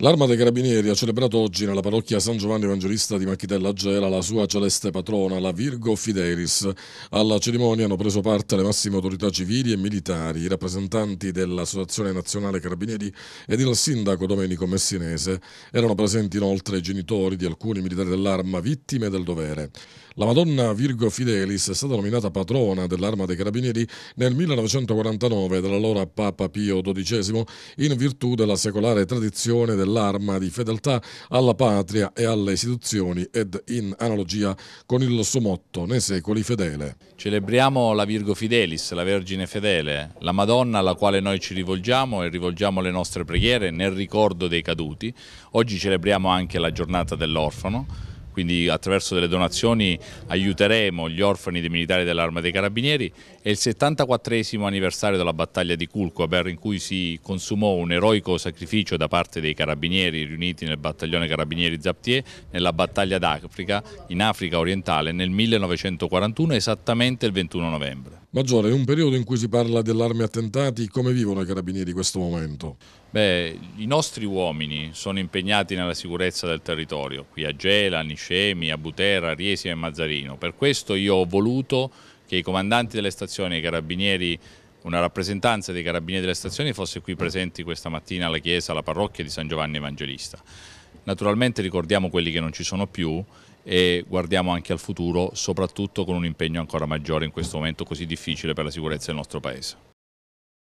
L'Arma dei Carabinieri ha celebrato oggi nella parrocchia San Giovanni Evangelista di Macchitella Gela la sua celeste patrona, la Virgo Fidelis. Alla cerimonia hanno preso parte le massime autorità civili e militari, i rappresentanti dell'Associazione Nazionale Carabinieri ed il sindaco Domenico Messinese. Erano presenti inoltre i genitori di alcuni militari dell'Arma vittime del dovere. La Madonna Virgo Fidelis è stata nominata patrona dell'Arma dei Carabinieri nel 1949 dall'allora Papa Pio XII in virtù della secolare tradizione del l'arma di fedeltà alla patria e alle istituzioni ed in analogia con il suo motto nei secoli fedele. Celebriamo la Virgo Fidelis, la Vergine Fedele, la Madonna alla quale noi ci rivolgiamo e rivolgiamo le nostre preghiere nel ricordo dei caduti. Oggi celebriamo anche la giornata dell'orfano quindi attraverso delle donazioni aiuteremo gli orfani dei militari dell'Arma dei Carabinieri. È il 74 anniversario della battaglia di Culcoaber in cui si consumò un eroico sacrificio da parte dei carabinieri riuniti nel battaglione carabinieri Zaptier nella battaglia d'Africa, in Africa orientale, nel 1941, esattamente il 21 novembre. Maggiore, è un periodo in cui si parla dell'arma attentati, come vivono i carabinieri questo momento? Beh, i nostri uomini sono impegnati nella sicurezza del territorio, qui a Gela, a Nisci Scemi, a Butera, a Riesima e a Mazzarino. Per questo io ho voluto che i comandanti delle stazioni e i carabinieri una rappresentanza dei carabinieri delle stazioni fosse qui presenti questa mattina alla chiesa, alla parrocchia di San Giovanni Evangelista. Naturalmente ricordiamo quelli che non ci sono più e guardiamo anche al futuro, soprattutto con un impegno ancora maggiore in questo momento così difficile per la sicurezza del nostro Paese.